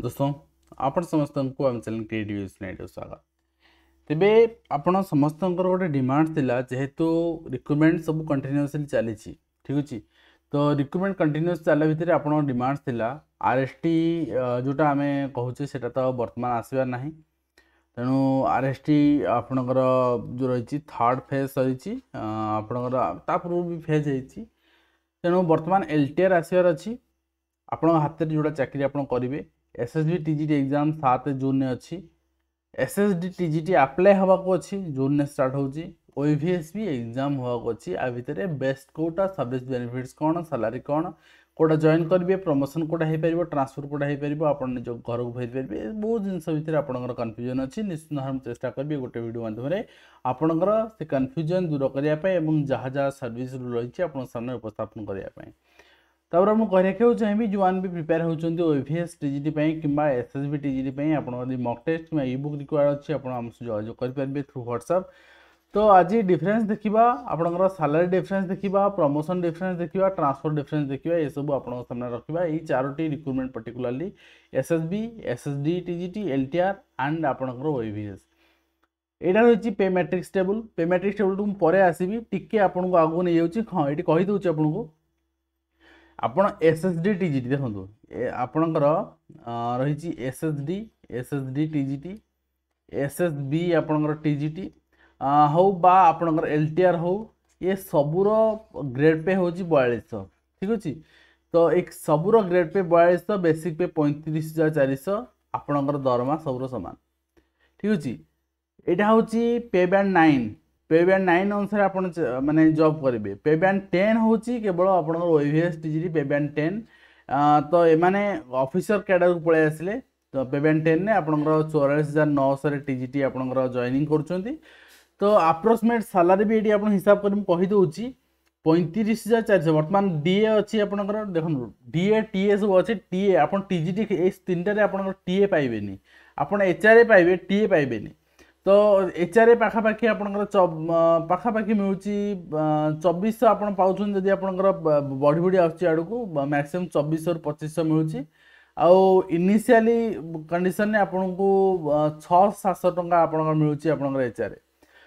दोस्तों आप समस्त को आम चैनल क्रिएट नाइट स्वागत तेज आप समस्त गोटे डिमांड थी जेहेतु रिक्रुटमेंट सब कंटिन्यूसली चली ठीक अच्छे तो रिक्रुटमेंट कंटिन्यूस चल भितर आप डिमांड था आर एस टी जोटा आम कहे से बर्तमान तो आसवा ना तेणु आर एस टी आपणकर जो रही थर्ड फेज रही आपणकर भी फेज होती तेणु बर्तमान एल टी आर आसवर अच्छी आप हाथ जो चाकरी आप करेंगे SSB T G T exam ସାତ ଜୁନ୍ରେ ଅଛି S S D T G T apply ହେବାକୁ ଅଛି ଜୁନ୍ରେ ଷ୍ଟାର୍ଟ ହେଉଛି ଓଇଭିଏସ୍ ବି ଏକ୍ଜାମ୍ ହେବାକୁ ଅଛି ଆ ଭିତରେ ବେଷ୍ଟ କେଉଁଟା ସର୍ଭିସ୍ ବେନିଫିଟ୍ସ କ'ଣ ସାଲାରୀ କ'ଣ କେଉଁଟା ଜଏନ୍ କରିବେ ପ୍ରମୋସନ୍ କେଉଁଟା ହୋଇପାରିବ ଟ୍ରାନ୍ସଫର୍ କେଉଁଟା ହୋଇପାରିବ ଆପଣ ନିଜ ଘରକୁ ଫେରିପାରିବେ ବହୁତ ଜିନିଷ ଭିତରେ ଆପଣଙ୍କର କନଫ୍ୟୁଜନ୍ ଅଛି ନିଶ୍ଚିତ ଭାବେ ମୁଁ ଚେଷ୍ଟା କରିବି ଗୋଟେ ଭିଡ଼ିଓ ମାଧ୍ୟମରେ ଆପଣଙ୍କର ସେ କନଫ୍ୟୁଜନ୍ ଦୂର କରିବା ପାଇଁ ଏବଂ ଯାହା ଯାହା ସର୍ଭିସ୍ ରହିଛି ଆପଣଙ୍କ ସାମ୍ନାରେ ଉପସ୍ଥାପନ କରିବା ପାଇଁ तापर मुझे रखा चाहिए जवान भी प्रिपेयर होती ओ भी एस टी जिटी कि एस एस भी टी पाई आपड़ी मक टेस्ट कि बुक रिक्वयर अच्छे आपजोग करेंगे थ्रू ह्वाट्सअप तो आज डिफरेन्स देखा आपंकर सालरी डिफरेन्स देखा प्रमोशन डिफरेन्स देखा ट्रांसफर डिफरेन्स देखा यह सब आपने रखा यही चारोट recruitment particularly S S B S S D T G T L T R and आपर ओ भी एस यहाँ रही पे मैट्रिक्स टेबुल पे मैट्रिक्स टेबुल आसबी टी आपको आगे नहीं जाऊँगी हाँ ये कहीदे आपको ଆପଣ S S D T G T ଦେଖନ୍ତୁ ଆପଣଙ୍କର ରହିଛି S S D S S D T G T S S B ଆପଣଙ୍କର ଟି ଜି ଟି ହେଉ ବା ଆପଣଙ୍କର ଏଲ୍ ଟି ଆର୍ ହେଉ ଏ ସବୁର ଗ୍ରେଡ଼୍ ପେ ହେଉଛି ବୟାଳିଶଶହ ଠିକ୍ ଅଛି ତ ଏ ସବୁର ଗ୍ରେଡ଼୍ ପେ ବୟାଳିଶଶହ ବେସିକ୍ ପେ ପଇଁତିରିଶ ହଜାର ଚାରିଶହ ଆପଣଙ୍କର ଦରମା ସବୁର ସମାନ ଠିକ୍ ଅଛି ଏଇଟା ହେଉଛି pay band nine pay band nine অনুসারে আপনার মানে জব করবে পেব্যান্ড টেন হচ্ছে কেবল আপনার ওইভিএস টিজিডি পেব্যান্ড টেন তো এমানে অফিসর ক্যাডারু পলাই আসলে তো পেব্যান্ড টেনে আপনার চৌরাশ হাজার নশরে টিজিটি আপনার জয়নিং করছেন তো আপ্রক্সিমেট সালারি বি এটি আপনার হিসাব করে মুদেছি পঁয়ত্রিশ হাজার চারশো বর্তমান ডিএ অছি আপনার দেখুন ডিএ টিএ সব অছে টিএ আপনার টিজিটি এই তিনটারে আপনার টিএ পাইবেনি আপনার এচআরএ পাইবে টিএ পাইবেনি তো ଏଚ୍ଆର୍ଏ ପାଖାପାଖି ଆପଣଙ୍କର ପାଖାପାଖି ମିଳୁଛି ଚବିଶଶହ ଆପଣ ପାଉଛନ୍ତି ଯଦି ଆପଣଙ୍କର ବଢ଼ି ବଢ଼ି ଆସୁଛି ଆଡ଼କୁ ମ୍ୟାକ୍ସିମମ୍ ଚବିଶଶହରୁ ପଚିଶଶହ ମିଳୁଛି ଆଉ ଇନିସିଆଲି କଣ୍ଡିସନରେ ଆପଣଙ୍କୁ ଛଅ ସାତଶହ ଟଙ୍କା ଆପଣଙ୍କର ମିଳୁଛି ଆପଣଙ୍କର ଏଚ୍ଆର୍ଏ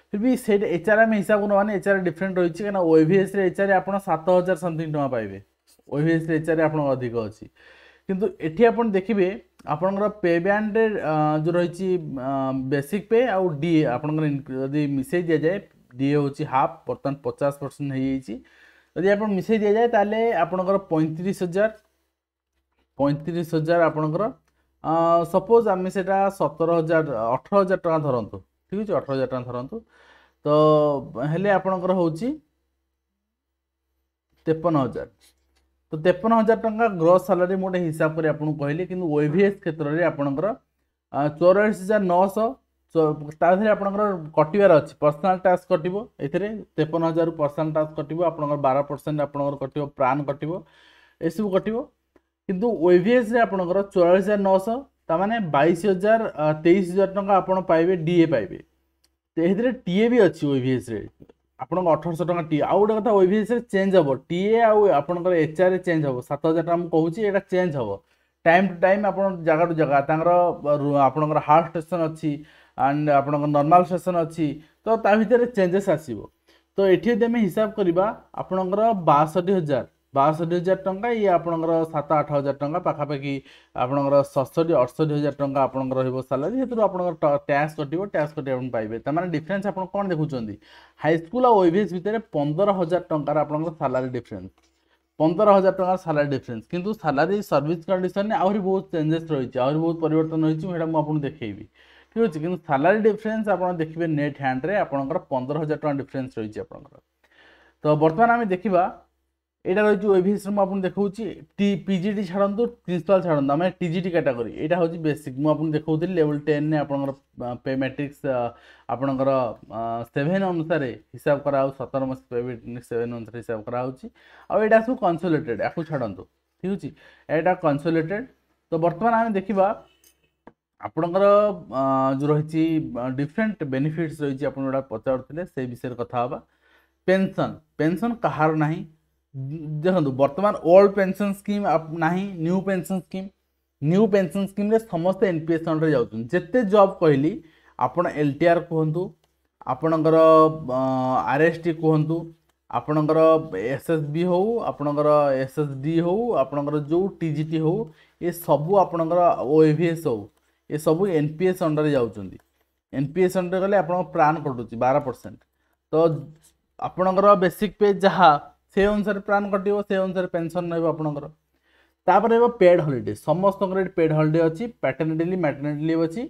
ଫିର୍ ବି ସେଇଟା ଏଚ୍ଆର୍ଏ ଆମେ ହିସାବକୁ ନେବାନି ଏଚ୍ଆର୍ଏ ଡିଫରେଣ୍ଟ ରହିଛି କାହିଁକିନା ଓଏଭିଏସ୍ରେ ଏଚ୍ଆର୍ଏ ଆପଣ ସାତ ହଜାର ସମଥିଙ୍ଗ ଟଙ୍କା ପାଇବେ ଓଏଭିଏସ୍ରେ ଏଚ୍ଆର୍ଏ ଆପଣଙ୍କ ଅଧିକ ଅଛି କିନ୍ତୁ ଏଠି ଆପଣ ଦେଖିବେ ଆପଣଙ୍କର ପେ ବ୍ୟାଣ୍ଡରେ ଯେଉଁ ରହିଛି ବେସିକ୍ ପେ ଆଉ ଡି ଏ ଆପଣଙ୍କର ଯଦି ମିଶାଇ ଦିଆଯାଏ ଡି ଏ ହେଉଛି ହାଫ୍ ବର୍ତ୍ତମାନ ପଚାଶ ପରସେଣ୍ଟ ହେଇଯାଇଛି ଯଦି ଆପଣ ମିଶାଇ ଦିଆଯାଏ ତାହେଲେ ଆପଣଙ୍କର ପଇଁତିରିଶ ହଜାର ପଇଁତିରିଶ ହଜାର ଆପଣଙ୍କର ସପୋଜ୍ ଆମେ ସେଇଟା ସତର ହଜାର ଅଠର ହଜାର ଟଙ୍କା ଧରନ୍ତୁ ଠିକ୍ ଅଛି ଅଠର ହଜାର ଟଙ୍କା ଧରନ୍ତୁ ତ ହେଲେ ଆପଣଙ୍କର ହେଉଛି ତେପନ ହଜାର তো তেପନ ହଜାର ଟଙ୍କା ଗ୍ରସ୍ ସାଲାରୀ ମୁଁ ଗୋଟେ ହିସାବ କରି ଆପଣଙ୍କୁ କହିଲି କିନ୍ତୁ ଓଏଭିଏସ୍ କ୍ଷେତ୍ରରେ ଆପଣଙ୍କର ଚଉରାଳିଶ ହଜାର ନଅଶହ ତା ଦେହରେ ଆପଣଙ୍କର କଟିବାର ଅଛି ପର୍ସନାଲ୍ ଟ୍ୟାକ୍ସ କଟିବ ଏଥିରେ ତେପନ ହଜାରରୁ ପର୍ସନାଲ୍ ଟ୍ୟାକ୍ସ କଟିବ ଆପଣଙ୍କର ବାର ପରସେଣ୍ଟ ଆପଣଙ୍କର କଟିବ ପ୍ରାନ୍ କଟିବ ଏସବୁ କଟିବ କିନ୍ତୁ ଓଏଭିଏସ୍ରେ ଆପଣଙ୍କର ଚଉରାଳିଶ ହଜାର ନଅଶହ ତାମାନେ ବାଇଶ ହଜାର ତେଇଶ ହଜାର ଟଙ୍କା ଆପଣ ପାଇବେ ଡିଏ ପାଇବେ ଏଥିରେ ଟିଏ ବି ଅଛି ଓଏଭିଏସ୍ରେ ଆପଣଙ୍କ ଅଠରଶହ ଟଙ୍କା ଟି ଆଉ ଗୋଟେ କଥା ଓଭିଏସ୍ରେ ଚେଞ୍ଜ ହେବ ଟିଏ ଆଉ ଆପଣଙ୍କର ଏଚ୍ଆର୍ରେ ଚେଞ୍ଜ ହେବ ସାତ ହଜାର ଟଙ୍କା ମୁଁ କହୁଛି ଏଇଟା ଚେଞ୍ଜ ହେବ ଟାଇମ୍ ଟୁ ଟାଇମ୍ ଆପଣ ଜାଗାରୁ ଜାଗା ତାଙ୍କର ଆପଣଙ୍କର ହାର୍ଟ ସେସନ୍ ଅଛି ଆଣ୍ଡ ଆପଣଙ୍କର ନର୍ମାଲ୍ ସେସନ୍ ଅଛି ତ ତା ଭିତରେ ଚେଞ୍ଜେସ୍ ଆସିବ ତ ଏଠି ଯଦି ଆମେ ହିସାବ କରିବା ଆପଣଙ୍କର ବାଷଠି ହଜାର ବାଷଠି ହଜାର ଟଙ୍କା ଇଏ ଆପଣଙ୍କର ସାତ ଆଠ ହଜାର ଟଙ୍କା ପାଖାପାଖି ଆପଣଙ୍କର ସତଷଠି ଅଠଷଠି ହଜାର ଟଙ୍କା ଆପଣଙ୍କର ରହିବ ସାଲାରୀ ସେଥିରୁ ଆପଣଙ୍କର ଟ୍ୟାକ୍ସ କଟିବ ଟ୍ୟାକ୍ସ କଟି ଆପଣ ପାଇବେ ତା'ମାନେ ଡିଫରେନ୍ସ ଆପଣ କ'ଣ ଦେଖୁଛନ୍ତି ହାଇସ୍କୁଲ ଆଉ ଓଇଭିଏସ୍ ଭିତରେ ପନ୍ଦର ହଜାର ଟଙ୍କାର ଆପଣଙ୍କର ସାଲାରୀ ଡିଫରେନ୍ସ ପନ୍ଦର ହଜାର ଟଙ୍କାର ସାଲାରୀ ଡିଫରେନ୍ସ କିନ୍ତୁ ସାଲାରୀ ସର୍ଭିସ୍ କଣ୍ଡିସନରେ ଆହୁରି ବହୁତ ଚେଞ୍ଜେସ୍ ରହିଛି ଆହୁରି ବହୁତ ପରିବର୍ତ୍ତନ ରହିଛି ସେଇଟା ମୁଁ ଆପଣଙ୍କୁ ଦେଖେଇବି ଠିକ୍ ଅଛି କିନ୍ତୁ ସାଲାରୀ ଡିଫରେନ୍ସ ଆପଣ ଦେଖିବେ ନେଟ୍ ହ୍ୟାଣ୍ଡରେ ଆପଣଙ୍କର ପନ୍ଦର ହଜାର ଟଙ୍କା ଡିଫରେନ୍ସ ରହିଛି ଆପଣଙ୍କର ତ ବର୍ତ୍ତମାନ ଆମେ ଦେଖିବା এটা রয়েছে ওয়েভি সিস্টেম আপনি দেখাচ্ছি টি পিজিটি ছাড়ন্তু প্রিন্সিপাল ছাড়ন্তু আমি মানে টিজিটি ক্যাটাগরি এটা হচ্ছে বেসিক মু আপনি দেখাউলি লেভেল টেন্রে আপনার পে ম্যাট্রিক্স আপনার সেভেন অনুসারে হিসাব করা হচ্ছে সতের মাস পে ম্যাট্রিক্স সেভেন অনুসারে হিসাব করা হচ্ছে আইটা সব কনসোলেটেড এখন ছাড়ন্তু ঠিক আছে এটা কনসোলেটেড তো বর্তমান আমি দেখিবা ଆପଣଙ୍କର যে ରହିଛି ଡିଫରେଣ୍ଟ বেনিফিটস ରହିଛି ଆପଣ ଯେଉଁଟା সেই ସେ কথা କଥା পেনশন পেনশন কাহার କାହାର ଦେଖନ୍ତୁ ବର୍ତ୍ତମାନ ଓଲ୍ଡ ପେନ୍ସନ୍ ସ୍କିମ୍ ନାହିଁ new pension scheme new pension ସ୍କିମ୍ରେ ସମସ୍ତେ ଏନ୍ ପି ଏସ୍ ଫଣ୍ଡରେ ଯାଉଛନ୍ତି ଯେତେ ଜବ୍ କହିଲି ଆପଣ ଏଲ୍ ଟି ଆର୍ କୁହନ୍ତୁ ଆପଣଙ୍କର ଆର୍ ଏସ୍ ଟି କୁହନ୍ତୁ ଆପଣଙ୍କର ଏସ୍ ଏସ୍ ବି ହେଉ ଆପଣଙ୍କର ଏସ୍ ଏସ୍ ଡି ହେଉ ଆପଣଙ୍କର ଯେଉଁ ଟି ଜି ଟି ହେଉ ଏସବୁ ଆପଣଙ୍କର ଓ ଏ ଭି ଏସ୍ ହେଉ ଏସବୁ ଏନ୍ ପି ଏସ୍ ଅଣ୍ଡରରେ ଯାଉଛନ୍ତି ଏନ୍ ପି ଏସ୍ ଅଣ୍ଡରରେ ଗଲେ ଆପଣଙ୍କ ପ୍ରାନ୍ କଟୁଛି ବାର ପରସେଣ୍ଟ ତ ଆପଣଙ୍କର ବେସିକ୍ ପେ ଯାହା সেই ଅନୁସାରେ ପ୍ଲାନ୍ କଟିବ ସେ ଅନୁସାରେ ପେନ୍ସନ୍ ରହିବ ଆପଣଙ୍କର ତାପରେ ରହିବ ପେଡ଼୍ ହଲିଡ଼େ ସମସ୍ତଙ୍କର ଏଠି ପେଡ଼୍ ହଲିଡ଼େ ଅଛି ପ୍ୟାଟର୍ନିଟି ଲିଭ୍ ମ୍ୟାଟର୍ନିଟି ଲିଭ୍ ଅଛି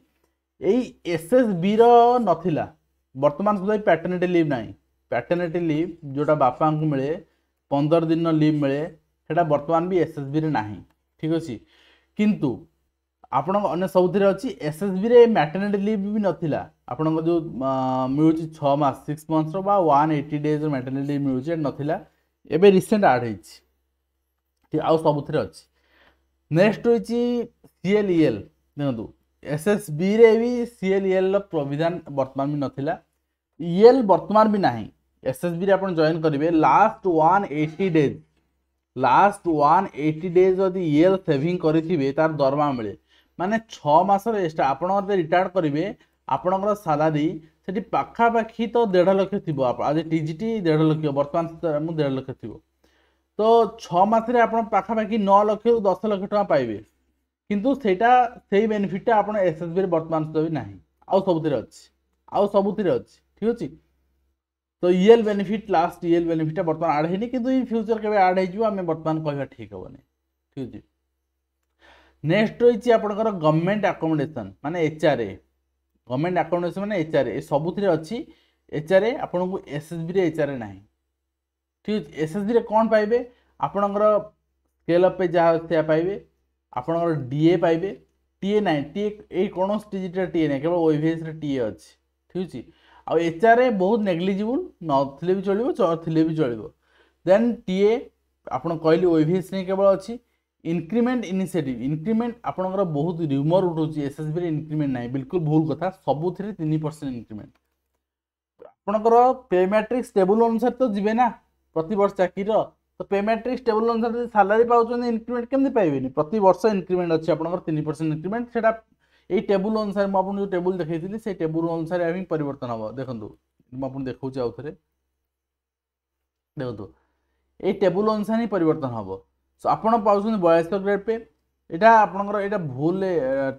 ଏଇ ଏସ୍ ଏସ୍ ବିର ନଥିଲା ବର୍ତ୍ତମାନ ସୁଦ୍ଧା ପ୍ୟାଟର୍ନିଟି ଲିଭ୍ ନାହିଁ ପ୍ୟାଟର୍ନିଟି ଲିଭ୍ ଯେଉଁଟା ବାପାଙ୍କୁ ମିଳେ ପନ୍ଦର ଦିନ ଲିଭ୍ ମିଳେ ସେଇଟା ବର୍ତ୍ତମାନ ବି ଏସ୍ ଏସ୍ ବିରେ ନାହିଁ ଠିକ୍ ଅଛି କିନ୍ତୁ ଆପଣଙ୍କ ଅନ୍ୟ ସବୁଥିରେ ଅଛି ଏସ୍ ଏସ୍ ବିରେ ମ୍ୟାଟର୍ନିଟି ଲିଭ୍ ବି ନଥିଲା ଆପଣଙ୍କ ଯେଉଁ ମିଳୁଛି ଛଅ ମାସ ସିକ୍ସ ମନ୍ଥର ବା ୱାନ୍ ଏଇଟି ଡେଜ୍ର ମ୍ୟାଟର୍ନିଟି ଲିଭ୍ ମିଳୁଛି ନଥିଲା ଏବେ ରିସେଣ୍ଟ ଆଡ଼୍ ହେଇଛି ଆଉ ସବୁଥିରେ ଅଛି ନେକ୍ସଟ ରହିଛି ସିଏଲ୍ଇଏଲ୍ ଦେଖନ୍ତୁ ଏସ୍ଏସ୍ବିରେ ବି ସିଏଲ୍ଇଏଲ୍ର ପ୍ରୋଭିଧାନ ବର୍ତ୍ତମାନ ବି ନଥିଲା ଇଏଲ୍ ବର୍ତ୍ତମାନ ବି ନାହିଁ ଏସ୍ଏସ୍ବିରେ ଆପଣ ଜଏନ୍ କରିବେ last one eighty days last one eighty days ଯଦି ଇଏଲ୍ ସେଭିଂ କରିଥିବେ ତାର ଦରମା ମିଳେ ମାନେ ଛଅ ମାସରେ ଏକ୍ସଟ୍ରା ଆପଣ ଯଦି ରିଟାୟାର୍ଡ଼ କରିବେ ଆପଣଙ୍କର ସାଲାରୀ সেটি ପାଖାପାଖି ତ ଦେଢ଼ ଲକ୍ଷ ଥିବ ଆଜି ଟି ଜି ଟି ଦେଢ଼ ଲକ୍ଷ ବର୍ତ୍ତମାନ ମୁଁ ଦେଢ଼ ଲକ୍ଷ ଥିବ ତ ଛଅ ମାସରେ ଆପଣ ପାଖାପାଖି ନଅ ଲକ୍ଷରୁ ଦଶ ଲକ୍ଷ ଟଙ୍କା ପାଇବେ କିନ୍ତୁ ସେଇଟା ସେଇ ବେନିଫିଟ୍ଟା ଆପଣ ଏସ୍ ଏସ୍ ବିରେ ବର୍ତ୍ତମାନ ସୁଦ୍ଧା ବି ନାହିଁ ଆଉ ସବୁଥିରେ ଅଛି ଆଉ ସବୁଥିରେ ଅଛି ଠିକ୍ ଅଛି ତ ଇଏଲ୍ ବେନିଫିଟ୍ ଲାଷ୍ଟ ଇଏଲ୍ ବେନିଫିଟ୍ଟା ବର୍ତ୍ତମାନ ଆଡ଼୍ ହେଇନି କିନ୍ତୁ ଇ ଫ୍ୟୁଚର୍ କେବେ ଆଡ଼୍ ହେଇଯିବ ଆମେ ବର୍ତ୍ତମାନ କହିବା ଠିକ୍ ହେବନି ଠିକ୍ ଅଛି ନେକ୍ସଟ ରହିଛି ଆପଣଙ୍କର ଗଭର୍ଣ୍ଣମେଣ୍ଟ ଆକୋମୋଡେସନ୍ ମାନେ ଏଚ୍ଆର୍ଏ ଗଭର୍ଣ୍ଣମେଣ୍ଟ ଆକାଉଣ୍ଟ ମାନେ ଏଚ୍ଆର୍ଏ ଏ ସବୁଥିରେ ଅଛି ଏଚ୍ଆର୍ଏ ଆପଣଙ୍କୁ ଏସ୍ଏସ୍ବିରେ ଏଚ୍ଆର୍ଏ ନାହିଁ ଠିକ୍ ଅଛି ଏସ୍ଏସ୍ବିରେ କ'ଣ ପାଇବେ ଆପଣଙ୍କର ସ୍କେଲ୍ ଅପ୍ ପେ ଯାହା ସେୟା ପାଇବେ ଆପଣଙ୍କର ଡିଏ ପାଇବେ ଟିଏ ନାହିଁ ଟିଏ ଏଇ କୌଣସି ଡିଜିଟ୍ରେ ଟିଏ ନାହିଁ କେବଳ ଓଇଭିଏସ୍ରେ ଟିଏ ଅଛି ଠିକ୍ ଅଛି ଆଉ ଏଚ୍ଆର୍ଏ ବହୁତ ନେଗ୍ଲିଜିବୁଲ୍ ନଥିଲେ ବି ଚଳିବ ଥିଲେ ବି ଚଳିବ ଦେନ୍ ଟିଏ ଆପଣ କହିଲି ଓଇଭିଏସ୍ ନେଇ କେବଳ ଅଛି ଇନକ୍ରିମେଣ୍ଟ ଇନିସିଏଟିଭ୍ ଇନକ୍ରିମେଣ୍ଟ ଆପଣଙ୍କର ବହୁତ ରିମର୍ ଉଠାଉଛି ଏସ୍ଏସ୍ବିରେ ଇନକ୍ରିମେଣ୍ଟ ନାହିଁ ବିଲକୁଲ ଭୁଲ କଥା ସବୁଥିରେ ତିନି ପରସେଣ୍ଟ ଇନକ୍ରିମେଣ୍ଟ ଆପଣଙ୍କର ପେ ମ୍ୟାଟ୍ରିକ୍ସ ଟେବୁଲ୍ ଅନୁସାରେ ତ ଯିବେ ନା ପ୍ରତିବର୍ଷ ଚାକିରିର ତ ପେ ମ୍ୟାଟ୍ରିକ୍ସ ଟେବୁଲ୍ ଅନୁସାରେ ଯଦି ସାଲାରୀ ପାଉଛନ୍ତି ଇନକ୍ରିମେଣ୍ଟ କେମିତି ପାଇବେନି ପ୍ରତିବର୍ଷ ଇନକ୍ରିମେଣ୍ଟ ଅଛି ଆପଣଙ୍କର ତିନି ପରସେଣ୍ଟ ଇନକ୍ରିମେଣ୍ଟ ସେଇଟା ଏଇ ଟେବୁଲ୍ ଅନୁସାରେ ମୁଁ ଆପଣଙ୍କୁ ଯେଉଁ ଟେବୁଲ୍ ଦେଖାଇଥିଲି ସେଇ ଟେବୁଲ୍ ଅନୁସାରେ ହିଁ ପରିବର୍ତ୍ତନ ହେବ ଦେଖନ୍ତୁ ମୁଁ ଆପଣଙ୍କୁ ଦେଖାଉଛି ଆଉ ଥରେ ଦେଖନ୍ତୁ ଏଇ ଟେବୁଲ୍ ଅନୁସାରେ ହିଁ ପରିବର୍ତ୍ତନ ହେବ ସୋ ଆପଣ ପାଉଛନ୍ତି ବୟାଳିଶ ଗ୍ରେଡ୍ ପେ ଏଇଟା ଆପଣଙ୍କର ଏଇଟା ଭୁଲ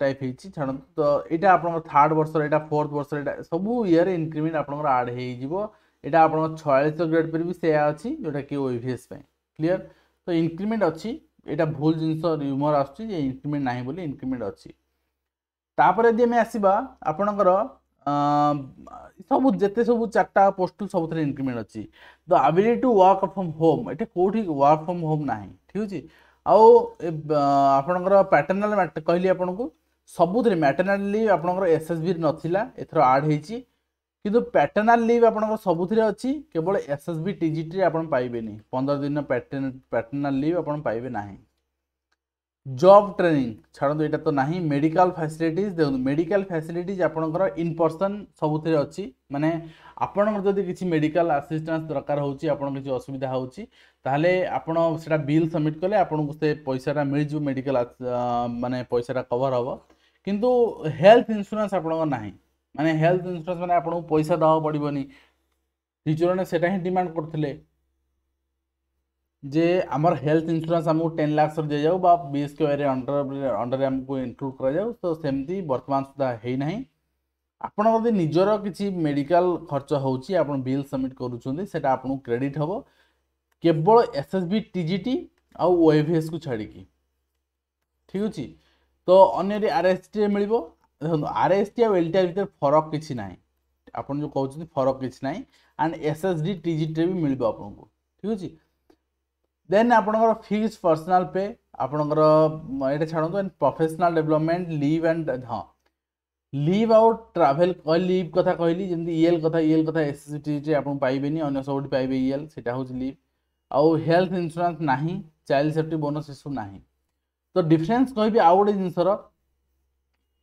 ଟାଇପ୍ ହେଇଛି ଛାଡ଼ନ୍ତୁ ତ ଏଇଟା ଆପଣଙ୍କର ଥାର୍ଡ଼ ବର୍ଷର ଏଇଟା ଫୋର୍ଥ ବର୍ଷର ଏଇଟା ସବୁ ଇୟର୍ ଇନକ୍ରିମେଣ୍ଟ ଆପଣଙ୍କର ଆଡ଼୍ ହେଇଯିବ ଏଇଟା ଆପଣଙ୍କ ଛୟାଳିଶ ଗ୍ରେଡ୍ ପେ ବି ସେୟା ଅଛି ଯେଉଁଟାକି ଓଇଭିଏସ୍ ପାଇଁ କ୍ଲିଅର ତ ଇନକ୍ରିମେଣ୍ଟ ଅଛି ଏଇଟା ଭୁଲ ଜିନିଷ ରିମର୍ ଆସୁଛି ଯେ ଇନକ୍ରିମେଣ୍ଟ ନାହିଁ ବୋଲି ଇନକ୍ରିମେଣ୍ଟ ଅଛି ତାପରେ ଯଦି ଆମେ ଆସିବା ଆପଣଙ୍କର ସବୁ ଯେତେ ସବୁ ଚାରିଟା ପୋଷ୍ଟଲ ସବୁଥିରେ ଇନକ୍ରିମେଣ୍ଟ ଅଛି the ability to work from home ଏଠି କେଉଁଠି ୱାର୍କ ଫ୍ରମ୍ ହୋମ୍ ନାହିଁ ଠିକ୍ ଅଛି ଆଉ ଆପଣଙ୍କର ପ୍ୟାଟର୍ନାଲ କହିଲି ଆପଣଙ୍କୁ ସବୁଥିରେ ମ୍ୟାଟର୍ନାଲ ଲିଭ୍ ଆପଣଙ୍କର ଏସ୍ ଏସ୍ ବି ନଥିଲା ଏଥର ଆଡ଼୍ ହେଇଛି କିନ୍ତୁ ପ୍ୟାଟର୍ନାଲ ଲିଭ୍ ଆପଣଙ୍କର ସବୁଥିରେ ଅଛି କେବଳ ଏସ୍ ଏସ୍ ବି ଟିଜିଟିରେ ଆପଣ ପାଇବେନି ପନ୍ଦର ଦିନ ପ୍ୟାଟର୍ନାଲ ଲିଭ୍ ଆପଣ ପାଇବେ ନାହିଁ জব ট্রেনিং ছাড়ন্তু এটা তো না মেডিকাল ফ্যাসিলিটিজ দেখুন মেডিকাল ফ্যাসিলিটিজ আপনার ইন পর্সন সবুথে অছি মানে আপনার যদি কিছু মেডিকাল আসিষ্টান্স দরকার হচ্ছে আপনার কিছু অসুবিধা হচ্ছে তাহলে আপনার সেটা বিল সবমিট কলে আপনার সে পয়সাটা মিলিযোগ মেডিকাল মানে পয়সাটা কভার হব কিন্তু হেলথ ইন্সুরান্স আপনার না মানে হেলথ ইন্সুরান্স মানে আপনার পয়সা দেওয়া পড়বনি টিচর মানে সেটা হি ডিমান্ড করলে যে আমার হেলথ ইন্সুরান্স আমি টেন লাক্স দিয়াও বা বিএসকে অন্ডর অন্ডরে আমি ইনক্লুড করা যাও তো সেমতি বর্তমান সুদ্ধা হয়ে না আপনার যদি নিজের কিছু মেডিকাল খরচ হচ্ছে আপনার বিল সবমিট করছেন সেটা আপনার ক্রেডিট হব কেবল এসএসবি টিজিটি আইভিএস কু ছাড়িকি ঠিক আছে তো অন্যটি আরএসটি মিলব দেখুন আরএসটি আলটিআ ভিতরে ফরক কিছু না আপনার যে কৌন ফরক কিছু না আন্ড এসএসডি টিজিটি বি মিলব আপনার ঠিক আছে ଦେନ୍ ଆପଣଙ୍କର ଫିକ୍ସ ପର୍ସନାଲ୍ ପେ ଆପଣଙ୍କର ଏଇଟା ଛାଡ଼ନ୍ତୁ and professional development leave and ହଁ লিভ আউট ট্রাভেল লিভ কথা কহিলি যেমন ইএল কথা ইএল কথা এসএসটি আপনার পাইবেনি অন্য সবুটি পাইবে ইএল সেটা হচ্ছে লিভ আউ হেলথ ইন্সুরান্স না চাইল্ড সেফটি বোনস এসব না তো ডিফরেন্স কহবি আউ গোটে জিনিসর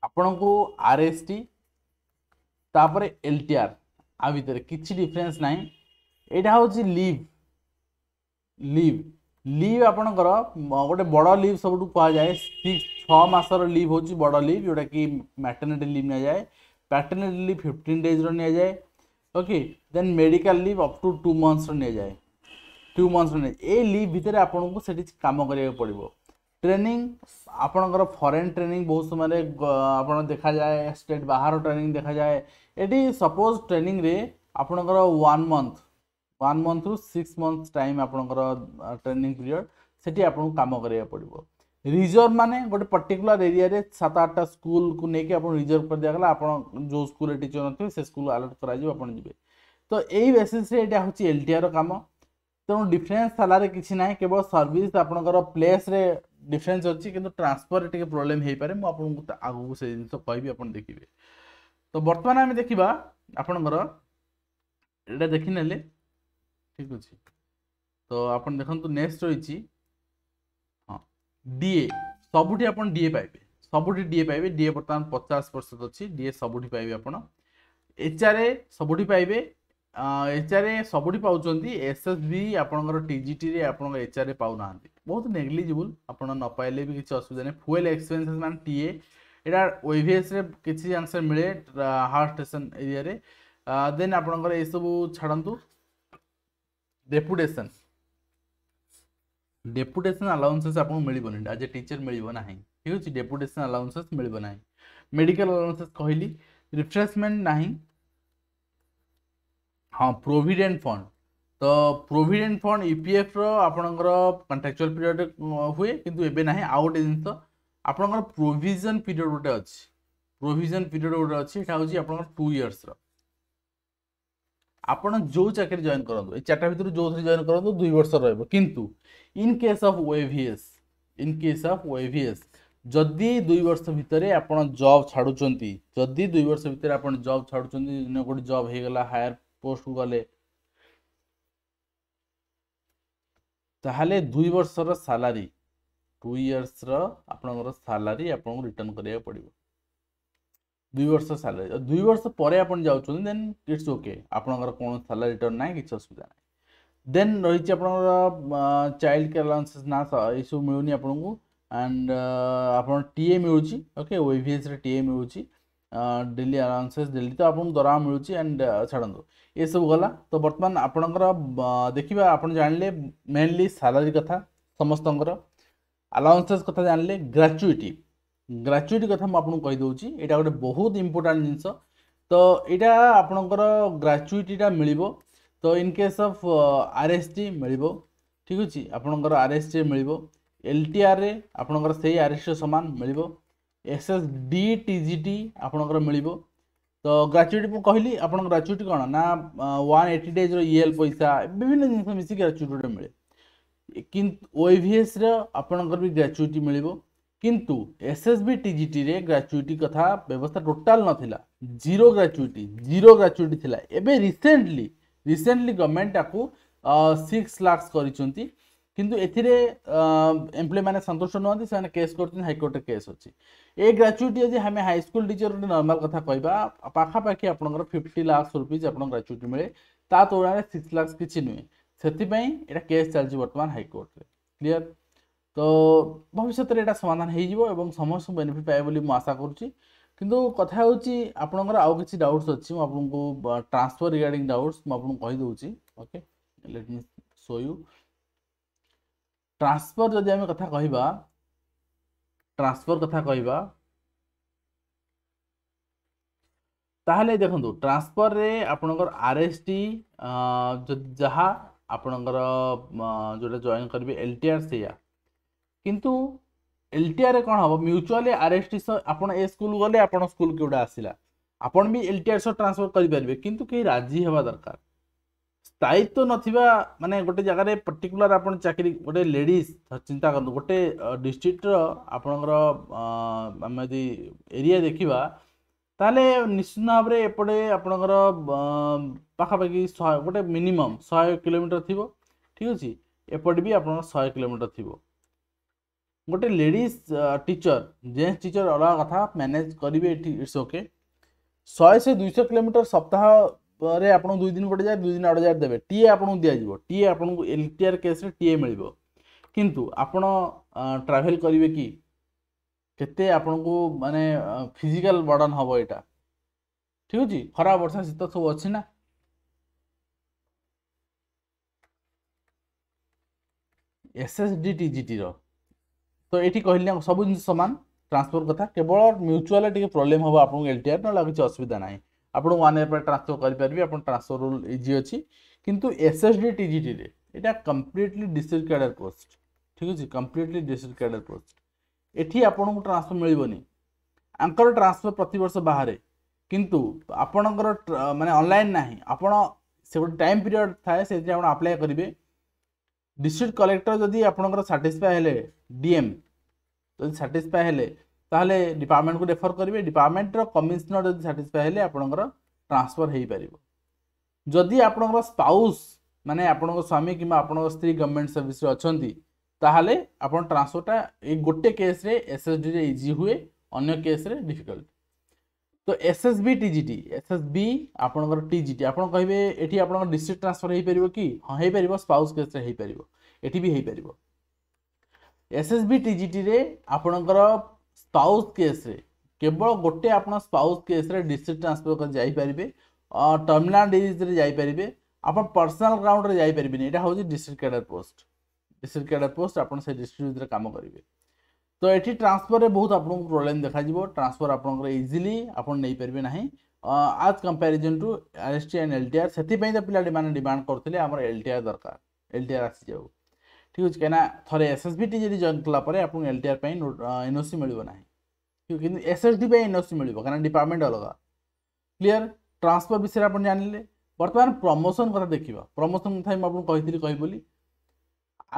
আপনার আরএসটি তাপরে এলটিআর আ ভিতরে কিছু ডিফরেন্স না এইটা হচ্ছে লিভ लिव लिव आपणकर गोटे बड़ लिव सब कहुए सिक्स छसर लिव हूँ बड़ लिव जोटा कि मैटर्निटी लिव नि जाए लिव फिफ्टन डेज्र नि जाए ओके दे medical leave up to two months नि टू मंथ्स नि लिव भितर आपको से कम कराया पड़ो ट्रेनिंग आपणकर फरेन ट्रेनिंग बहुत समय आप देखा जाए स्टेट बाहर ट्रेनिंग देखा जाए ये सपोज ट्रेनिंग में आपणकर वन मंथ ୱାନ୍ ମନ୍ଥରୁ ସିକ୍ସ ମନ୍ଥ ଟାଇମ୍ ଆପଣଙ୍କର ଟ୍ରେନିଂ ପିରିୟଡ଼ ସେଠି ଆପଣଙ୍କୁ କାମ କରିବାକୁ ପଡ଼ିବ ରିଜର୍ଭ ମାନେ ଗୋଟେ ପର୍ଟିକୁଲାର ଏରିଆରେ ସାତ ଆଠଟା ସ୍କୁଲକୁ ନେଇକି ଆପଣ ରିଜର୍ଭ କରିଦିଆଗଲା ଆପଣ ଯେଉଁ ସ୍କୁଲରେ ଟିଚର ନଥିବେ ସେ ସ୍କୁଲ ଆଲର୍ଟ କରାଯିବ ଆପଣ ଯିବେ ତ ଏଇ ବେସିସ୍ରେ ଏଇଟା ହେଉଛି ଏଲ୍ଟିଆର କାମ ତେଣୁ ଡିଫରେନ୍ସ ସାଲାରି କିଛି ନାହିଁ କେବଳ ସର୍ଭିସ୍ ଆପଣଙ୍କର ପ୍ଲେସ୍ରେ ଡିଫରେନ୍ସ ଅଛି କିନ୍ତୁ ଟ୍ରାନ୍ସଫର୍ରେ ଟିକେ ପ୍ରୋବ୍ଲେମ୍ ହେଇପାରେ ମୁଁ ଆପଣଙ୍କୁ ଆଗକୁ ସେ ଜିନିଷ କହିବି ଆପଣ ଦେଖିବେ ତ ବର୍ତ୍ତମାନ ଆମେ ଦେଖିବା ଆପଣଙ୍କର ଏଇଟା ଦେଖିନେଲେ ଠିକ୍ ଅଛି ତ ଆପଣ ଦେଖନ୍ତୁ ନେକ୍ସଟ ରହିଛି ହଁ ଡିଏ ସବୁଠି ଆପଣ ଡିଏ ପାଇବେ ସବୁଠି ଡିଏ ପାଇବେ ଡିଏ ବର୍ତ୍ତମାନ ପଚାଶ ପ୍ରତିଶତ ଅଛି ଡିଏ ସବୁଠି ପାଇବେ ଆପଣ ଏଚ୍ଆର୍ଏ ସବୁଠି ପାଇବେ ଏଚ୍ଆର୍ଏ ସବୁଠି ପାଉଛନ୍ତି ଏସ୍ଏସ୍ବି ଆପଣଙ୍କର ଟିଜିଟିରେ ଆପଣଙ୍କ ଏଚ୍ଆର୍ଏ ପାଉନାହାନ୍ତି ବହୁତ ନେଗ୍ଲିଜିବୁଲ୍ ଆପଣ ନ ପାଇଲେ ବି କିଛି ଅସୁବିଧା ନାହିଁ ଫୁଏଲ୍ ଏକ୍ସପେନ୍ସେସ୍ ମାନେ ଟିଏ ଏଇଟା ଓଇଭିଏସ୍ରେ କିଛି ଆନ୍ସର୍ ମିଳେ ହାର୍ଟ ଷ୍ଟେସନ୍ ଏରିଆରେ ଦେନ୍ ଆପଣଙ୍କର ଏସବୁ ଛାଡ଼ନ୍ତୁ डेपुटेसन डेपुटेशन आलाउन्सेस आपको मिलन आज ए टीचर मिले ना ठीक अच्छे डेपुटेसन मिले ना मेडिकल अलाउन्सेस कहली रिफ्रेसमेंट ना हाँ प्रोडेन्ट फंड तो प्रोडेन्ट फंड ईपीएफ रपर कंट्राक्चुअल पीरियड हुए कि आउ गए जिनस आपण प्रोजन पीरियड गोटे अच्छे प्रोजन पीरियड गोटे अच्छे यहाँ हूँ आप टू इयर्स रो ଆପଣ ଯେଉଁ ଚାକିରି ଜଏନ୍ କରନ୍ତୁ ଏଇ ଚାରିଟା ଭିତରୁ ଯେଉଁଥିରେ ଜଏନ୍ କରନ୍ତୁ ଦୁଇ ବର୍ଷ ରହିବ କିନ୍ତୁ in case of OAVS in case of OAVS ଯଦି ଦୁଇ ବର୍ଷ ଭିତରେ ଆପଣ ଜବ୍ ଛାଡ଼ୁଛନ୍ତି ଯଦି ଦୁଇ ବର୍ଷ ଭିତରେ ଆପଣ ଜବ୍ ଛାଡ଼ୁଛନ୍ତି ଦିନ ଗୋଟେ ଜବ୍ ହେଇଗଲା ହାୟର ପୋଷ୍ଟକୁ ଗଲେ ତାହେଲେ ଦୁଇ ବର୍ଷର ସାଲାରୀ ଟୁ ଇୟର୍ସର ଆପଣଙ୍କର ସାଲାରୀ ଆପଣଙ୍କୁ ରିଟର୍ଣ୍ଣ କରିବାକୁ ପଡ଼ିବ दुई वर्ष सालरी दुई वर्ष पर आप देन इट्स ओके आपर कौन सालरी रिटर्न ना कि असुविधा ना देन रही आप चाइल्ड केयर अलाउन्स ना ये सब मिलूनी आपन को एंड आप टीए मिलूँ ओके ओस टीए मिलूँ डेली अलाउन्सेस डेली तो आपको दरमा मिलूँ एंड छाड़ू ये सब गला तो बर्तमान आपणकर देखिए आप जान लें मेनली सालरी कथा समस्त अलाउन्सेस कथा जान लें ग्राचुईटी ଗ୍ରାଚୁଇଟି କଥା ମୁଁ ଆପଣଙ୍କୁ କହିଦେଉଛି ଏଇଟା ଗୋଟେ ବହୁତ ଇମ୍ପୋର୍ଟାଣ୍ଟ ଜିନିଷ ତ ଏଇଟା ଆପଣଙ୍କର ଗ୍ରାଚୁଇଟିଟା ମିଳିବ ତ in case of R S T ମିଳିବ ଠିକ୍ ଅଛି ଆପଣଙ୍କର ଆର୍ ଏସ୍ ଟି ମିଳିବ ଏଲ୍ ଟି ଆର୍ରେ ଆପଣଙ୍କର ସେଇ ଆର୍ ଏସ୍ ଟି ସମାନ ମିଳିବ S S D T G T ଆପଣଙ୍କର ମିଳିବ ତ ଗ୍ରାଚୁଇଟି ମୁଁ କହିଲି ଆପଣଙ୍କ ଗ୍ରାଚୁଇଟି କ'ଣ ନା ୱାନ୍ ଏଇଟି ଡେଜ୍ର ଇ ଏଲ୍ ପଇସା ବିଭିନ୍ନ ଜିନିଷ ମିଶିକି ଗ୍ରାଚୁଇଟି ଗୋଟେ ମିଳେ କିନ୍ତୁ ଓ ଏ ଭି ଏସ୍ର ଆପଣଙ୍କର ବି ଗ୍ରାଚୁଇଟି ମିଳିବ କିନ୍ତୁ ଏସ୍ଏସ୍ବି ଟିଜିଟିରେ ଗ୍ରାଚୁଇଟି କଥା ବ୍ୟବସ୍ଥା ଟୋଟାଲ୍ ନଥିଲା ଜିରୋ ଗ୍ରାଚୁଇଟି ଜିରୋ ଗ୍ରାଚୁଇଟି ଥିଲା ଏବେ ରିସେଣ୍ଟଲି ରିସେଣ୍ଟଲି ଗଭର୍ଣ୍ଣମେଣ୍ଟ ତାକୁ ସିକ୍ସ ଲାକ୍ସ କରିଛନ୍ତି କିନ୍ତୁ ଏଥିରେ ଏମ୍ପ୍ଲୟମାନେ ସନ୍ତୁଷ୍ଟ ନୁହନ୍ତି ସେମାନେ କେସ୍ କରୁଛନ୍ତି ହାଇକୋର୍ଟରେ କେସ୍ ଅଛି ଏ ଗ୍ରାଚୁଇଟି ଯଦି ଆମେ ହାଇସ୍କୁଲ ଟିଚର ଗୋଟେ ନର୍ମାଲ କଥା କହିବା ପାଖାପାଖି ଆପଣଙ୍କର ଫିଫ୍ଟି ଲାକ୍ସ ରୁପିଜ୍ ଆପଣଙ୍କ ଗ୍ରାଚୁଇଟି ମିଳେ ତା ତୁଳନାରେ ସିକ୍ସ ଲାକ୍ସ କିଛି ନୁହେଁ ସେଥିପାଇଁ ଏଇଟା କେସ୍ ଚାଲିଛି ବର୍ତ୍ତମାନ ହାଇକୋର୍ଟରେ କ୍ଲିଅର তো ভবিষ্যতের এটা সমাধান ହେଇଯିବ ଏବଂ ସମସ୍ତଙ୍କୁ ବେନିଫିଟ୍ ପାଇବ ବୋଲି ମୁଁ ଆଶା କରୁଛି କିନ୍ତୁ କଥା ହେଉଛି ଆପଣଙ୍କର ଆଉ କିଛି ଡାଉଟ୍ସ ଅଛି ମୁଁ ଆପଣଙ୍କୁ ଟ୍ରାନ୍ସଫର୍ ରିଗାର୍ଡ଼ିଂ ଡାଉଟ୍ସ ମୁଁ ଆପଣଙ୍କୁ କହିଦେଉଛି okay let me show you transfer ଯଦି ଆମେ କଥା କହିବା ଟ୍ରାନ୍ସଫର୍ କଥା କହିବା ତାହେଲେ ଦେଖନ୍ତୁ ଟ୍ରାନ୍ସଫର୍ରେ ଆପଣଙ୍କର ଆର୍ ଏସ୍ ଟି ଯଦି ଯାହା ଆପଣଙ୍କର ଯେଉଁଟା ଜଏନ୍ କରିବେ ଏଲ୍ ଟି ଆର୍ ସେଇଆ କିନ୍ତୁ ଏଲ୍ଟିଆର୍ରେ କ'ଣ ହେବ ମ୍ୟୁଚୁଆଲି ଆର୍ଏସ୍ଟି ସହ ଆପଣ ଏ ସ୍କୁଲ୍ ଗଲେ ଆପଣ ସ୍କୁଲ୍ କେଉଁଟା ଆସିଲା ଆପଣ ବି ଏଲ୍ଟିଆର୍ ସହ ଟ୍ରାନ୍ସଫର୍ କରିପାରିବେ କିନ୍ତୁ କେହି ରାଜି ହେବା ଦରକାର ସ୍ଥାୟୀତ୍ୱ ନଥିବା ମାନେ ଗୋଟେ ଜାଗାରେ ପର୍ଟିକୁଲାର ଆପଣ ଚାକିରି ଗୋଟେ ଲେଡ଼ିଜ୍ ଚିନ୍ତା କରନ୍ତୁ ଗୋଟେ ଡିଷ୍ଟ୍ରିକ୍ଟର ଆପଣଙ୍କର ଆମେ ଯଦି ଏରିଆ ଦେଖିବା ତାହେଲେ ନିଶ୍ଚିତ ଭାବରେ ଏପଟେ ଆପଣଙ୍କର ପାଖାପାଖି ଶହେ ଗୋଟେ ମିନିମମ୍ ଶହେ କିଲୋମିଟର ଥିବ ଠିକ୍ ଅଛି ଏପଟେ ବି ଆପଣଙ୍କର ଶହେ କିଲୋମିଟର ଥିବ ଗୋଟେ ଲେଡ଼ିଜ୍ ଟିଚର ଜେଣ୍ଟସ୍ ଟିଚର ଅଲଗା କଥା ମ୍ୟାନେଜ୍ କରିବେ ଏଠି ଇଟ୍ସ ଓକେ ଶହେ ସେ ଦୁଇଶହ କିଲୋମିଟର ସପ୍ତାହରେ ଆପଣଙ୍କୁ ଦୁଇ ଦିନ ଗୋଟେ ଯାଏ ଦୁଇ ଦିନ ଆଡ଼େ ଯାଏ ଦେବେ ଟିଏ ଆପଣଙ୍କୁ ଦିଆଯିବ ଟିଏ ଆପଣଙ୍କୁ ଏଲ୍ ଟି ଆର୍ କେସ୍ରେ ଟିଏ ମିଳିବ କିନ୍ତୁ ଆପଣ ଟ୍ରାଭେଲ୍ କରିବେ କି କେତେ ଆପଣଙ୍କୁ ମାନେ ଫିଜିକାଲ ବର୍ଡ଼ନ୍ ହେବ ଏଇଟା ଠିକ୍ ଅଛି ଖରା ବର୍ଷା ଶୀତ ସବୁ ଅଛି ନା ଏସ୍ଏସ୍ଡି ଟିଜିଟିର তো এটি কহিলে সবু জিনিস সমান ট্রান্সফর কথা কেবল ମ୍ୟୁଚୁଆଲ ଟିକେ ପ୍ରୋବ୍ଲେମ୍ ହେବ ଆପଣଙ୍କୁ ଏଲ୍ ଟି ଆର୍ ନହେଲେ କିଛି ଅସୁବିଧା ନାହିଁ ଆପଣ ୱାନ୍ ଇୟର୍ ପରେ ଟ୍ରାନ୍ସଫର୍ କରିପାରିବେ ଆପଣ ଟ୍ରାନ୍ସଫର୍ ରୁଲ୍ ଇଜି ଅଛି କିନ୍ତୁ ଏସ୍ ଏସ୍ ଡି ଟିଜିଟିରେ এটা কমপ্লিটলি ডিসরিকার্ডার পোস্ট ঠিক আছে কমপ্লিটলি ডিসরিকার্ডার পোস্ট এটি আপনার ট্রান্সফর মিলবনি আঙ্কর ট্রান্সফর প্রতবর্ষ বাহারে কিন্তু আপনার মানে অনলাইন না আপনার সে গোটে টাইম পিরিয়ড থাকে সেই আপনার আপ্লাই করবে ডিস্ট্রিক্ট কলেক্টর যদি আপনার স্যাটিসফাই হলে डीएम जो साटिसफाए हेले तो डिपार्टमेंट को रेफर करेंगे डिपार्टमेंटर कमिशनर जब साटिसफाए हेले ट्रांसफर हो पार जदि आपणर मानने स्वामी कि स्त्री गवर्नमेंट सर्विस अच्छा आप ट्रांसफरटा ये गोटे case S S D easy हुए अगर केस्रे डिफिकल्ट तो S S B T T S S B आपर टी जी टी आप कहे ये आप डिस्ट्रिक्ट ट्रांसफर हो पार कि हाँ हो पार स्पाउस केस्रेपर ये भी हो पार ଏସ୍ଏସ୍ବି ଟିଜିଟିରେ ଆପଣଙ୍କର ସ୍ପାଉସ୍ କେସ୍ରେ କେବଳ ଗୋଟେ ଆପଣ ସ୍ପାଉସ୍ କେସ୍ରେ ଡିଷ୍ଟ୍ରିକ୍ଟ ଟ୍ରାନ୍ସଫର୍ କରି ଯାଇପାରିବେ ଟର୍ମିନାଲ ଡିଜିଟ୍ରେ ଯାଇପାରିବେ ଆପଣ ପର୍ସନାଲ ଗ୍ରାଉଣ୍ଡରେ ଯାଇପାରିବେନି ଏଇଟା ହେଉଛି district cadre post district cadre post ଆପଣ ସେ ଡିଷ୍ଟ୍ରିକ୍ଟ ଭିତରେ କାମ କରିବେ ତ ଏଠି ଟ୍ରାନ୍ସଫର୍ରେ ବହୁତ ଆପଣଙ୍କୁ ପ୍ରୋବ୍ଲେମ୍ ଦେଖାଯିବ ଟ୍ରାନ୍ସଫର୍ ଆପଣଙ୍କର ଇଜିଲି ଆପଣ ନେଇପାରିବେ ନାହିଁ as comparison to R S T and L T R ସେଥିପାଇଁ ତ ପିଲା ମାନେ ଡିମାଣ୍ଡ କରୁଥିଲେ ଆମର ଏଲ୍ ଟି ଆର୍ ଦରକାର ଏଲ୍ ଟି ଆର୍ ଆସିଯାଉ ଠିକ୍ ଅଛି କାହିଁକିନା ଥରେ ଏସ୍ ଏସ୍ ବି ଟି ଯଦି ଜଏନ୍ କଲା ପରେ ଆପଣଙ୍କୁ ଏଲ୍ ଟି ଆର୍ ପାଇଁ ଏନ୍ ଓ ସି ମିଳିବ ନାହିଁ କିନ୍ତୁ ଏସ୍ ଏସ୍ ଡି ପାଇଁ ଏନ୍ ଓ ସି ମିଳିବ କାରଣ ଡିପାର୍ଟମେଣ୍ଟ ଅଲଗା କ୍ଲିଅର୍ ଟ୍ରାନ୍ସଫର୍ ବିଷୟରେ ଆପଣ ଜାଣିଲେ ବର୍ତ୍ତମାନ ପ୍ରମୋସନ୍ କଥା ଦେଖିବା ପ୍ରମୋସନ୍ କଥା ମୁଁ ଆପଣଙ୍କୁ କହିଥିଲି କହିବି ବୋଲି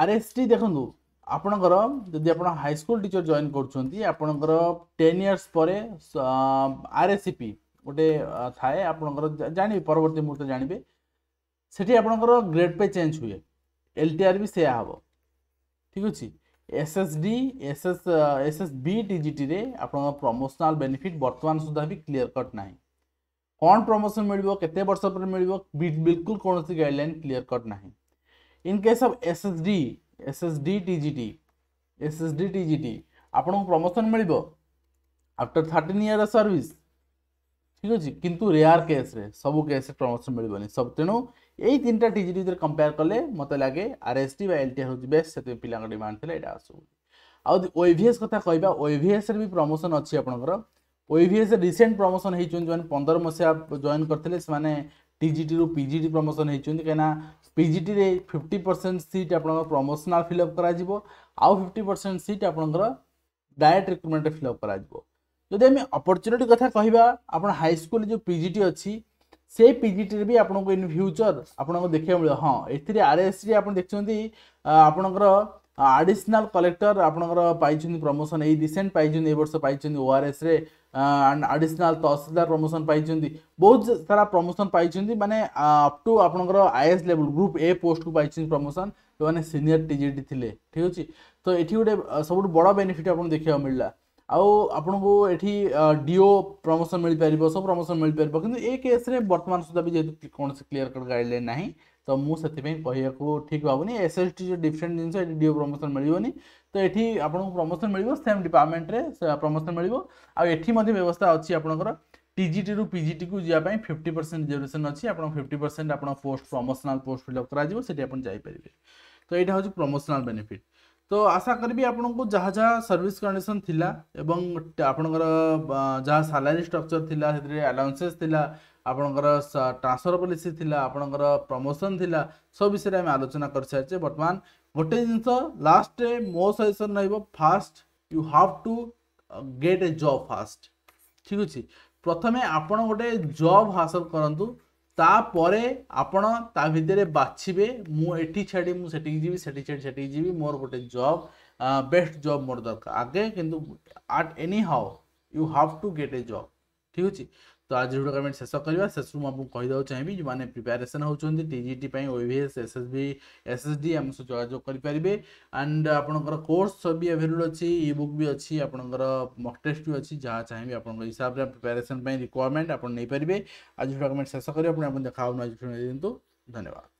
ଆର୍ ଏସ୍ ଟି ଦେଖନ୍ତୁ ଆପଣଙ୍କର ଯଦି ଆପଣ ହାଇସ୍କୁଲ ଟିଚର୍ ଜଏନ୍ କରୁଛନ୍ତି ଆପଣଙ୍କର ଟେନ୍ ଇୟର୍ସ ପରେ ଆର୍ ଏସ୍ ସି ପି ଗୋଟେ ଥାଏ ଆପଣଙ୍କର ଜାଣିବେ ପରବର୍ତ୍ତୀ ମୁହୂର୍ତ୍ତ ଜାଣିବେ ସେଠି ଆପଣଙ୍କର ଗ୍ରେଡ୍ ପେ ଚେଞ୍ଜ ହୁଏ ଏଲ୍ ଟି ଆର୍ ବି ସେୟା ହେବ ঠিক ଅଛି ଏସ୍ଏସ୍ଡି ଏସ୍ଏସ୍ ଏସ୍ଏସ୍ ବି ଟିଜିଟିରେ ଆପଣଙ୍କ ପ୍ରମୋସନାଲ୍ ବେନିଫିଟ୍ ବର୍ତ୍ତମାନ ସୁଦ୍ଧା ବି କ୍ଲିଅର କଟ୍ ନାହିଁ କ'ଣ ପ୍ରମୋସନ୍ ମିଳିବ କେତେ ବର୍ଷ ପରେ ମିଳିବ ବିଲକୁଲ କୌଣସି ଗାଇଡ଼ଲାଇନ୍ କ୍ଲିଅର କଟ୍ ନାହିଁ in case of SSD SSD TGT SSD TGT ଆପଣଙ୍କୁ ପ୍ରମୋସନ୍ ମିଳିବ after thirteen year of service ঠিক আছে কিন্তু রেয়ার কেস্রে সবু কেস্রে প্রমোশন মিলবনি সব তেণু এই তিনটা টিজি ভিতরে কম্পেয়ার কলে মতো লাগে আর এস টি বা এল টি আর হচ্ছে বেস্ট সেতে পিলাঙ্ক ডিমান্ড লে এটা আসু আউ ওইভিএস কথা কইবা ওইভিএস রে বি প্রমোশন অছি আপনার ওইভিএস রে রিসেন্ট প্রমোশন হইছন যে 15 মসিয়া জয়েন করতেলে সেমানে টিজিটি রু পিজিটি প্রমোশন হইছন কেনা পিজিটি রে 50% সিট আপনার প্রমোশনাল ফিল আপ করা যাব আউ 50% সিট আপনার ডাইরেক্ট রিক্রুটমেন্ট ফিল আপ করা যাব ଯଦି ଆମେ ଅପରଚ୍ୟୁନିଟି କଥା କହିବା ଆପଣ ହାଇସ୍କୁଲ ଯେଉଁ ପି ଜି ଟି ଅଛି ସେ ପି ଜି ଟିରେ ବି ଆପଣଙ୍କୁ ଇନ୍ ଫ୍ୟୁଚର୍ ଆପଣଙ୍କୁ ଦେଖିବାକୁ ମିଳିବ ହଁ ଏଥିରେ ଆର୍ ଏସ୍ ଟି ଆପଣ ଦେଖିଛନ୍ତି ଆପଣଙ୍କର ଆଡ଼ିସନାଲ୍ କଲେକ୍ଟର ଆପଣଙ୍କର ପାଇଛନ୍ତି ପ୍ରମୋସନ୍ ଏଇ ରିସେଣ୍ଟ ପାଇଛନ୍ତି ଏ ବର୍ଷ ପାଇଛନ୍ତି ଓଆର୍ଏସ୍ରେ ଆଣ୍ଡ ଆଡ଼ିସନାଲ୍ ତହସିଲଦାର ପ୍ରମୋସନ୍ ପାଇଛନ୍ତି ବହୁତ ସାରା ପ୍ରମୋସନ୍ ପାଇଛନ୍ତି ମାନେ ଅପ୍ ଟୁ ଆପଣଙ୍କର ଆଇଏସ୍ ଲେଭଲ୍ ଗ୍ରୁପ୍ ଏ ପୋଷ୍ଟକୁ ପାଇଛନ୍ତି ପ୍ରମୋସନ୍ ଯେଉଁମାନେ ସିନିୟର୍ ଟି ଜି ଟି ଥିଲେ ଠିକ୍ ଅଛି ତ ଏଠି ଗୋଟେ ସବୁଠୁ ବଡ଼ ବେନିଫିଟ୍ ଆପଣଙ୍କୁ ଦେଖିବାକୁ ମିଳିଲା ଆଉ ଆପଣଙ୍କୁ ଏଠି ଡିଓ ପ୍ରମୋସନ୍ ମିଳିପାରିବ ସବୁ ପ୍ରମୋସନ୍ ମିଳିପାରିବ କିନ୍ତୁ ଏ କେସ୍ରେ ବର୍ତ୍ତମାନ ସୁଦ୍ଧା ବି ଯେହେତୁ କୌଣସି କ୍ଲିୟର କଟ୍ ଗାଇଡ଼ଲାଇନ୍ ନାହିଁ ତ ମୁଁ ସେଥିପାଇଁ କହିବାକୁ ଠିକ୍ ଭାବୁନି ଏସ୍ ଏସ୍ ଟି ଯେଉଁ ଡିଫରେଣ୍ଟ ଜିନିଷ ଏଠି ଡିଓ ପ୍ରମୋସନ୍ ମିଳିବନି ତ ଏଠି ଆପଣଙ୍କୁ ପ୍ରମୋସନ୍ ମିଳିବ ସେମ୍ ଡିପାର୍ଟମେଣ୍ଟରେ ପ୍ରମୋସନ୍ ମିଳିବ ଆଉ ଏଠି ମଧ୍ୟ ବ୍ୟବସ୍ଥା ଅଛି ଆପଣଙ୍କର ଟିଜିଟିରୁ ପିଜିଟିକୁ ଯିବା ପାଇଁ ଫିଫ୍ଟି ପରସେଣ୍ଟ ରିଜର୍ଭେସନ୍ ଅଛି ଆପଣ ଫିଫ୍ଟି ପରସେଣ୍ଟ ଆପଣ ପୋଷ୍ଟ ପ୍ରମୋସନାଲ୍ ପୋଷ୍ଟ ଫିଲ୍ଅପ୍ କରାଯିବ ସେଠି ଆପଣ ଯାଇପାରିବେ ତ ଏଇଟା ହେଉଛି ପ୍ରମୋସନାଲ୍ ବେନିଫିଟ୍ তো ଆଶା କରିବି ଆପଣଙ୍କୁ ଯାହା ଯାହା ସର୍ଭିସ୍ କଣ୍ଡିସନ୍ ଥିଲା ଏବଂ ଆପଣଙ୍କର ଯାହା ସାଲାରୀ ଷ୍ଟ୍ରକ୍ଚର୍ ଥିଲା ସେଥିରେ ଆଲାଉନ୍ସେସ୍ ଥିଲା ଆପଣଙ୍କର ଟ୍ରାନ୍ସଫର୍ ପଲିସି ଥିଲା ଆପଣଙ୍କର ପ୍ରମୋସନ୍ ଥିଲା ସବୁ ବିଷୟରେ ଆମେ ଆଲୋଚନା କରିସାରିଛେ ବର୍ତ୍ତମାନ ଗୋଟେ ଜିନିଷ ଲାଷ୍ଟରେ ମୋ ସଜେସନ୍ ରହିବ fast you have to get a job fast ଠିକ୍ ଅଛି ପ୍ରଥମେ ଆପଣ ଗୋଟେ ଜବ୍ ହାସଲ କରନ୍ତୁ তাপরে আপন তা ভিতরে বাছিবে মু এটি ছাড়ি মু সেটি যাবি সেটি ছাড়ি সেটি যাবি মোর গটে জব বেস্ট জব মোর দরকার আগে কিন্তু at anyhow you have to get a job ঠিক আছে ତ ଆଜି ଭିଡ଼ିଓ ଆମେ ଶେଷ କରିବା ଶେଷରୁ ମୁଁ ଆପଣଙ୍କୁ କହିଦେବାକୁ ଚାହିଁବି ଯେଉଁମାନେ ପ୍ରିପାରେସନ୍ ହେଉଛନ୍ତି ଟିଜିଟି ପାଇଁ ଓଇଭିଏସ୍ ଏସ୍ଏସ୍ବି ଏସ୍ଏସ୍ଡି ଆମ ସହ ଯୋଗାଯୋଗ କରିପାରିବେ ଆଣ୍ଡ ଆପଣଙ୍କର କୋର୍ସ ବି ଆଭେଲେବୁଲ୍ ଅଛି ଇ ବୁକ୍ ବି ଅଛି ଆପଣଙ୍କର ମକ୍ ଟେଷ୍ଟ ବି ଅଛି ଯାହା ଚାହିଁବେ ଆପଣଙ୍କ ହିସାବରେ ପ୍ରିପାରେସନ୍ ପାଇଁ ରିକ୍ୱାରମେଣ୍ଟ ଆପଣ ନେଇପାରିବେ ଆଜି ଭିଡ଼ିଓ ଆମେ ଶେଷ କରିବା ପୁଣି ଆପଣ ଦେଖା ହେଉନ ଆଜି ଦିଅନ୍ତୁ ଧନ୍ୟବାଦ